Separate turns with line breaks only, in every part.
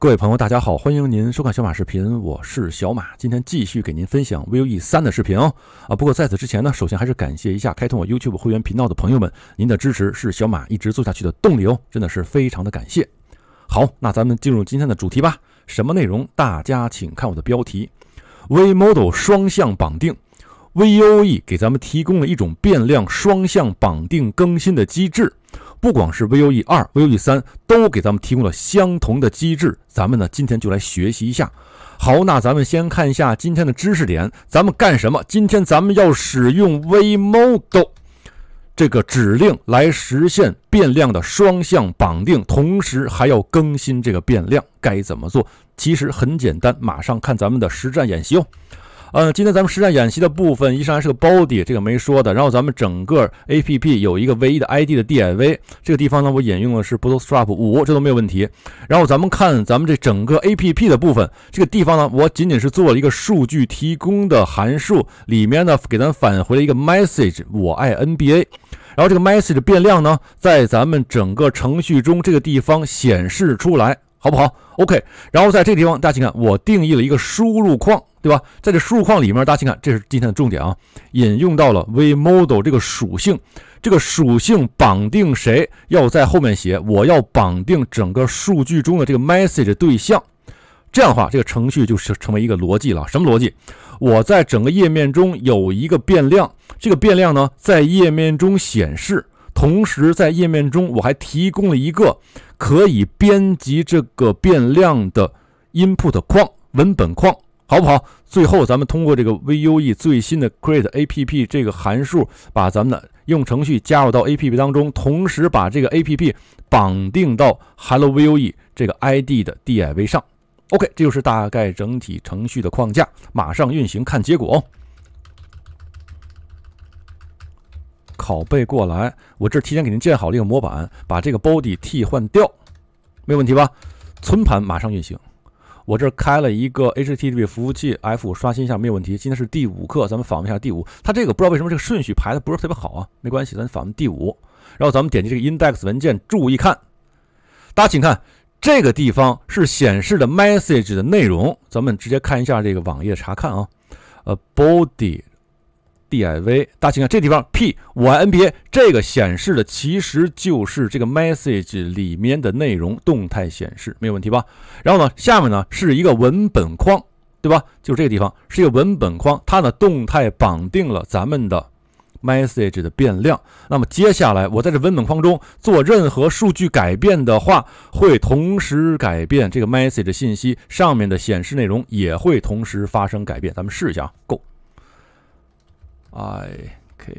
各位朋友，大家好，欢迎您收看小马视频，我是小马，今天继续给您分享 VOE 三的视频哦。啊，不过在此之前呢，首先还是感谢一下开通我 YouTube 会员频道的朋友们，您的支持是小马一直做下去的动力哦，真的是非常的感谢。好，那咱们进入今天的主题吧，什么内容？大家请看我的标题 v e m o d e l 双向绑定，VOE 给咱们提供了一种变量双向绑定更新的机制。不光是 Vue 二、Vue 三都给咱们提供了相同的机制。咱们呢，今天就来学习一下。好，那咱们先看一下今天的知识点。咱们干什么？今天咱们要使用 v m o d e l 这个指令来实现变量的双向绑定，同时还要更新这个变量。该怎么做？其实很简单，马上看咱们的实战演习哦。呃，今天咱们实战演习的部分，一上来是个 body，这个没说的。然后咱们整个 APP 有一个唯一的 ID 的 DIV，这个地方呢，我引用的是 Bootstrap 五，这都没有问题。然后咱们看咱们这整个 APP 的部分，这个地方呢，我仅仅是做了一个数据提供的函数，里面呢给咱返回了一个 message，我爱 NBA。然后这个 message 变量呢，在咱们整个程序中这个地方显示出来，好不好？OK。然后在这个地方大家请看，我定义了一个输入框。对吧？在这输入框里面，大家请看，这是今天的重点啊！引用到了 v e m o d e l 这个属性，这个属性绑定谁？要在后面写，我要绑定整个数据中的这个 message 对象。这样的话，这个程序就是成为一个逻辑了。什么逻辑？我在整个页面中有一个变量，这个变量呢在页面中显示，同时在页面中我还提供了一个可以编辑这个变量的 input 框、文本框。好不好？最后，咱们通过这个 Vue 最新的 create app 这个函数，把咱们的用程序加入到 app 当中，同时把这个 app 绑定到 hello Vue 这个 ID 的 div 上。OK，这就是大概整体程序的框架。马上运行，看结果。拷贝过来，我这提前给您建好了一个模板，把这个 body 替换掉，没问题吧？存盘，马上运行。我这儿开了一个 HTTP 服务器，F 刷新一下没有问题。今天是第五课，咱们访问一下第五。它这个不知道为什么这个顺序排的不是特别好啊，没关系，咱访问第五。然后咱们点击这个 index 文件，注意看，大家请看这个地方是显示的 message 的内容。咱们直接看一下这个网页查看啊，呃 body。div 大家请看这地方 p 我 NBA 这个显示的其实就是这个 message 里面的内容动态显示没有问题吧？然后呢，下面呢是一个文本框，对吧？就这个地方是一个文本框，它呢动态绑定了咱们的 message 的变量。那么接下来我在这文本框中做任何数据改变的话，会同时改变这个 message 信息上面的显示内容也会同时发生改变。咱们试一下啊，Go。i k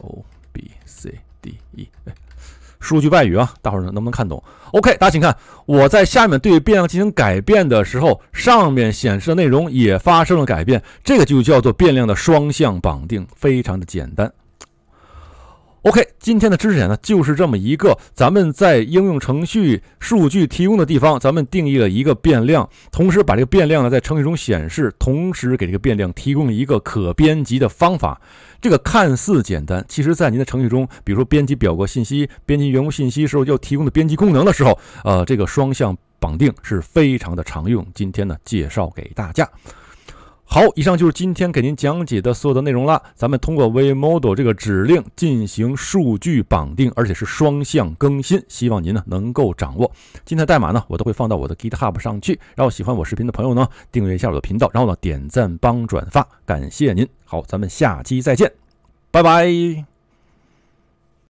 o b c d e，哎，说句外语啊，大伙儿能能不能看懂？OK，大家请看，我在下面对变量进行改变的时候，上面显示的内容也发生了改变，这个就叫做变量的双向绑定，非常的简单。OK，今天的知识点呢，就是这么一个，咱们在应用程序数据提供的地方，咱们定义了一个变量，同时把这个变量呢在程序中显示，同时给这个变量提供一个可编辑的方法。这个看似简单，其实，在您的程序中，比如说编辑表格信息、编辑员工信息时候要提供的编辑功能的时候，呃，这个双向绑定是非常的常用。今天呢，介绍给大家。好，以上就是今天给您讲解的所有的内容了。咱们通过 v e m o d e l 这个指令进行数据绑定，而且是双向更新。希望您呢能够掌握今天的代码呢，我都会放到我的 GitHub 上去。然后喜欢我视频的朋友呢，订阅一下我的频道，然后呢点赞帮转发，感谢您。好，咱们下期再见，拜拜。